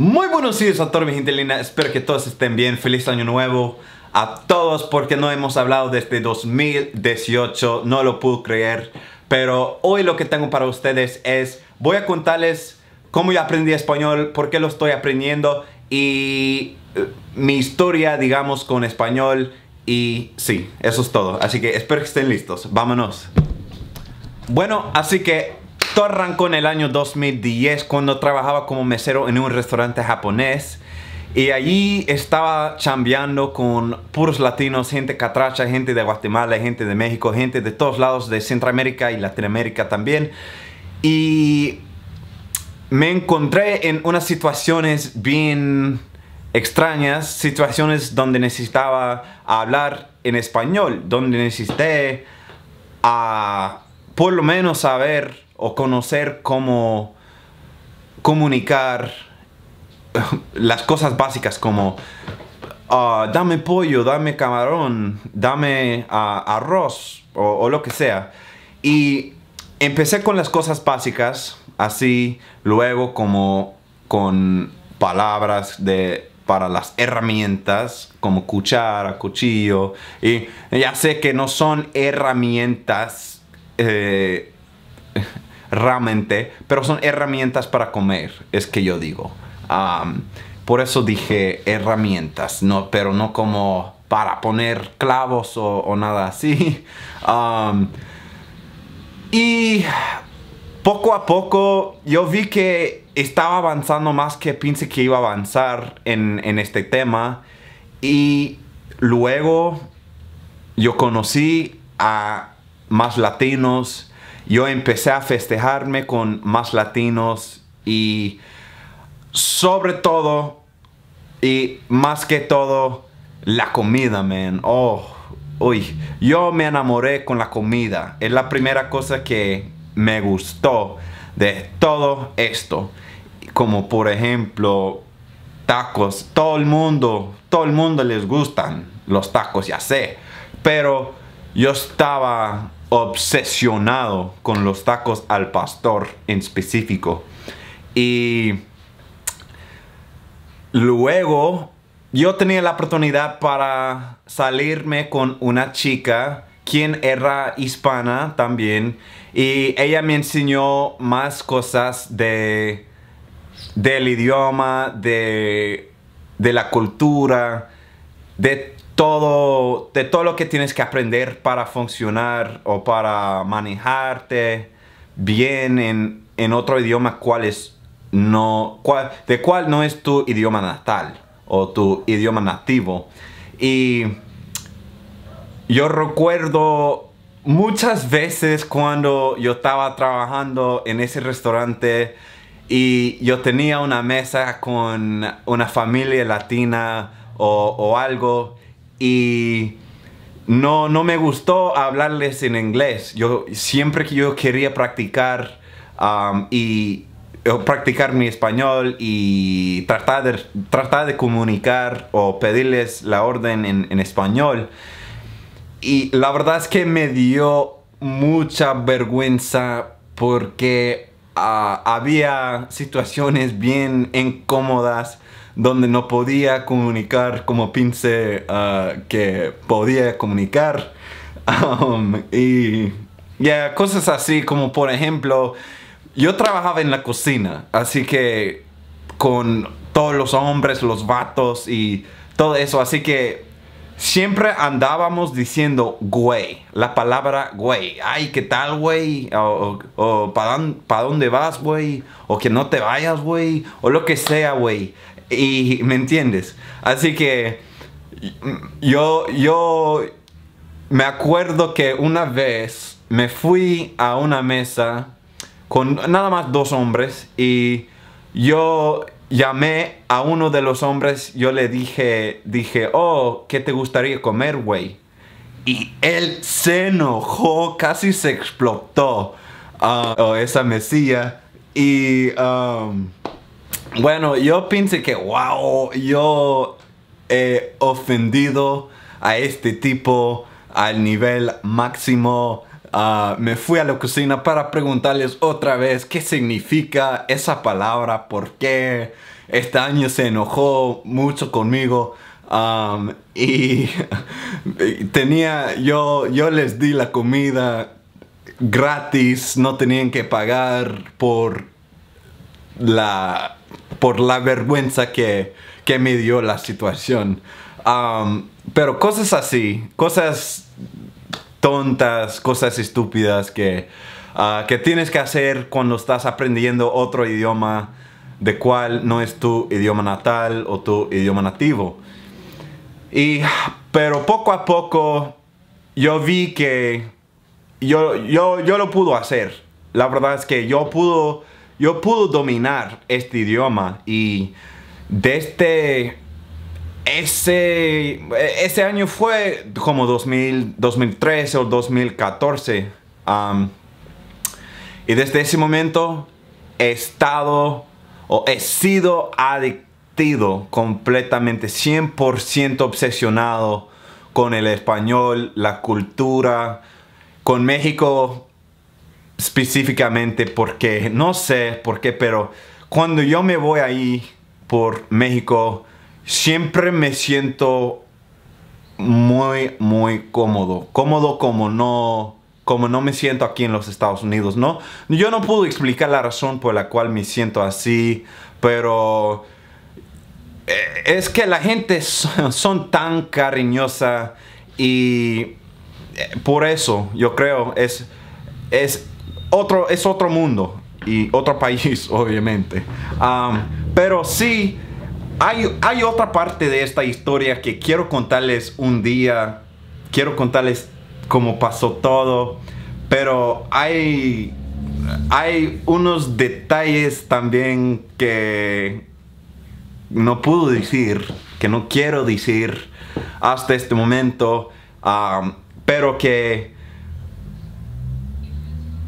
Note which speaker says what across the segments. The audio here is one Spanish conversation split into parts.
Speaker 1: Muy buenos días a todos gente linda, espero que todos estén bien, feliz año nuevo a todos porque no hemos hablado desde 2018, este no lo pude creer, pero hoy lo que tengo para ustedes es, voy a contarles cómo yo aprendí español, por qué lo estoy aprendiendo y eh, mi historia, digamos, con español y sí, eso es todo, así que espero que estén listos, vámonos. Bueno, así que arrancó en el año 2010 cuando trabajaba como mesero en un restaurante japonés. Y allí estaba chambeando con puros latinos, gente catracha, gente de Guatemala, gente de México, gente de todos lados de Centroamérica y Latinoamérica también. Y me encontré en unas situaciones bien extrañas, situaciones donde necesitaba hablar en español, donde necesité a ah, por lo menos saber o conocer cómo comunicar eh, las cosas básicas como ah, dame pollo, dame camarón, dame ah, arroz o, lo que sea. Y empecé con las cosas básicas, así luego como con palabras de para las herramientas como cuchara, cuchillo. Y ya sé que no son herramientas eh, realmente, pero son herramientas para comer, es que yo digo. por eso dije herramientas, no, pero no como para poner clavos o, nada así. y poco a poco yo vi que estaba avanzando más que pensé que iba a avanzar en, en este tema. Y luego yo conocí a más latinos yo empecé a festejarme con más latinos y sobre todo y más que todo la comida, man. Oh, uy, yo me enamoré con la comida. Es la primera cosa que me gustó de todo esto. Como por ejemplo tacos. Todo el mundo, todo el mundo les gustan los tacos, ya sé. Pero yo estaba obsesionado con los tacos al pastor en específico. Y luego yo tenía la oportunidad para salirme con una chica quien era hispana también y ella me enseñó más cosas de del idioma, de, de la cultura, de todo, de todo lo que tienes que aprender para funcionar o para manejarte bien en, otro idioma cuál es no, de cuál no es tu idioma natal o tu idioma nativo. Y yo recuerdo muchas veces cuando yo estaba trabajando en ese restaurante y yo tenía una mesa con una familia latina o, o algo y no, no me gustó hablarles en inglés. Yo siempre que yo quería practicar um, y practicar mi español y tratar de, tratar de comunicar o pedirles la orden en, español. Y la verdad es que me dio mucha vergüenza porque ah, había situaciones bien incómodas donde no podía comunicar como pensé ah, que podía comunicar. Um, y ya, cosas así como por ejemplo, yo trabajaba en la cocina, así que con todos los hombres, los vatos y todo eso, así que siempre andábamos diciendo güey, la palabra güey, ay, ¿qué tal güey? O, o ¿para dónde vas güey? O que no te vayas güey, o lo que sea güey. Y me entiendes. Así que yo, yo me acuerdo que una vez me fui a una mesa con nada más dos hombres y yo llamé a uno de los hombres, yo le dije, dije, oh, ¿qué te gustaría comer, güey? Y él se enojó, casi se explotó A ah, oh, esa mesilla y... Um, bueno, yo pensé que, wow, yo he ofendido a este tipo al nivel máximo. Ah, me fui a la cocina para preguntarles otra vez qué significa esa palabra, por qué este año se enojó mucho conmigo. y tenía, yo, yo les di la comida gratis, no tenían que pagar por la por la vergüenza que, que me dio la situación. pero cosas así, cosas tontas, cosas estúpidas que, ah, que tienes que hacer cuando estás aprendiendo otro idioma de cual no es tu idioma natal o tu idioma nativo. Y, pero poco a poco yo vi que yo, yo, yo lo pudo hacer. La verdad es que yo pudo yo pude dominar este idioma y desde este, ese, ese año fue como 2000, 2013 o 2014. y desde ese momento he estado o he sido adictido completamente, 100% obsesionado con el español, la cultura, con México específicamente porque, no sé por qué, pero cuando yo me voy ahí por México, siempre me siento muy, muy cómodo. Cómodo como no, como no me siento aquí en los Estados Unidos, ¿no? Yo no puedo explicar la razón por la cual me siento así, pero eh, es que la gente son, tan cariñosa y eh, por eso yo creo es, es otro, es otro mundo y otro país, obviamente. pero sí, hay, hay otra parte de esta historia que quiero contarles un día. Quiero contarles cómo pasó todo. Pero hay, hay unos detalles también que no puedo decir, que no quiero decir hasta este momento. pero que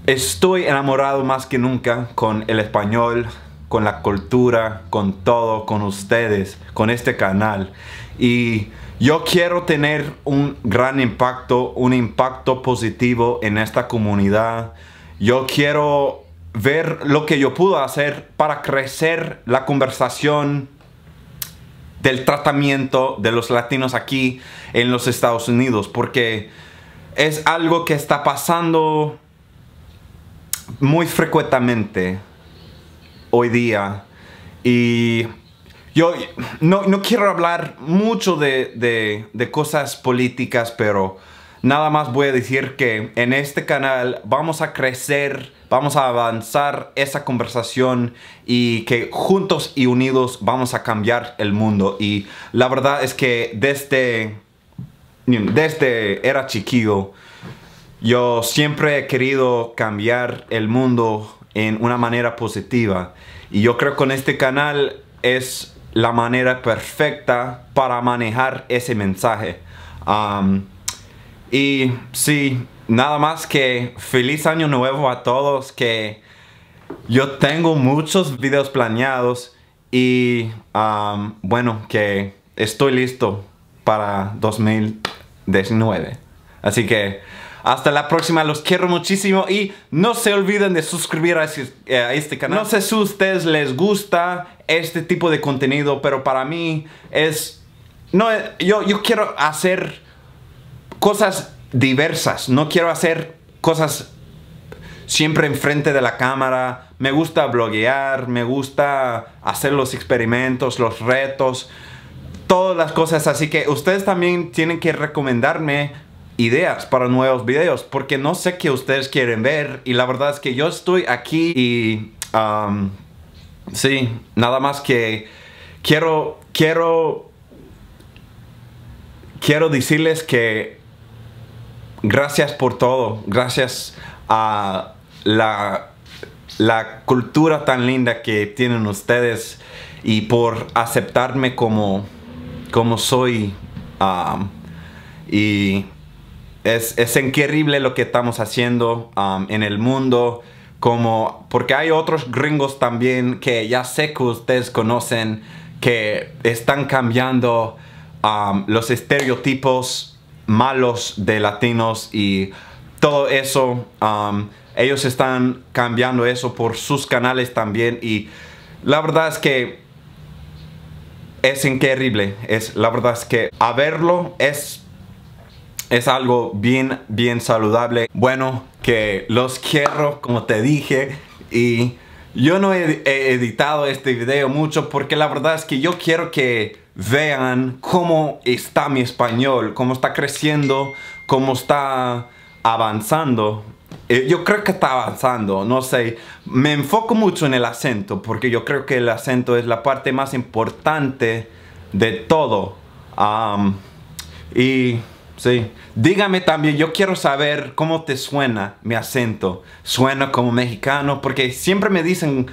Speaker 1: Estoy enamorado más que nunca con el español, con la cultura, con todo, con ustedes, con este canal. Y yo quiero tener un gran impacto, un impacto positivo en esta comunidad. Yo quiero ver lo que yo puedo hacer para crecer la conversación del tratamiento de los latinos aquí en los Estados Unidos, porque es algo que está pasando muy frecuentemente hoy día. Y yo no, quiero hablar mucho de, de cosas políticas, pero nada más voy a decir que en este canal vamos a crecer, vamos a avanzar esa conversación y que juntos y unidos vamos a cambiar el mundo. Y la verdad es que desde, desde este era chiquillo, yo siempre he querido cambiar el mundo en una manera positiva y yo creo que con este canal es la manera perfecta para manejar ese mensaje. y sí, nada más que feliz año nuevo a todos, que yo tengo muchos videos planeados y bueno, que estoy listo para 2019. Así que... Hasta la próxima, los quiero muchísimo y no se olviden de suscribir eh, a este, canal. No sé si a ustedes les gusta este tipo de contenido, pero para mí es... No, yo, yo quiero hacer cosas diversas, no quiero hacer cosas siempre enfrente de la cámara. Me gusta bloguear, me gusta hacer los experimentos, los retos, todas las cosas. Así que ustedes también tienen que recomendarme ideas para nuevos videos porque no sé qué ustedes quieren ver y la verdad es que yo estoy aquí y um, sí, nada más que quiero, quiero, quiero decirles que gracias por todo, gracias a la, la cultura tan linda que tienen ustedes y por aceptarme como, como soy. Um, y es, es increíble lo que estamos haciendo um, en el mundo. Como, porque hay otros gringos también que ya sé que ustedes conocen que están cambiando um, los estereotipos malos de latinos y todo eso. Um, ellos están cambiando eso por sus canales también y la verdad es que es increíble. Es, la verdad es que haberlo verlo es es algo bien, bien saludable. Bueno, que los quiero, como te dije, y yo no he, editado este video mucho porque la verdad es que yo quiero que vean cómo está mi español, cómo está creciendo, cómo está avanzando eh, yo creo que está avanzando, no sé. Me enfoco mucho en el acento, porque yo creo que el acento es la parte más importante de todo. y Sí. Dígame también, yo quiero saber cómo te suena mi acento. ¿Suena como mexicano? Porque siempre me dicen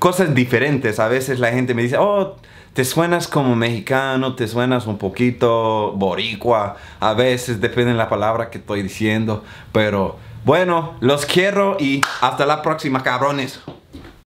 Speaker 1: cosas diferentes. A veces la gente me dice, oh, te suenas como mexicano, te suenas un poquito boricua. A veces depende de la palabra que estoy diciendo. Pero bueno, los quiero y hasta la próxima, cabrones.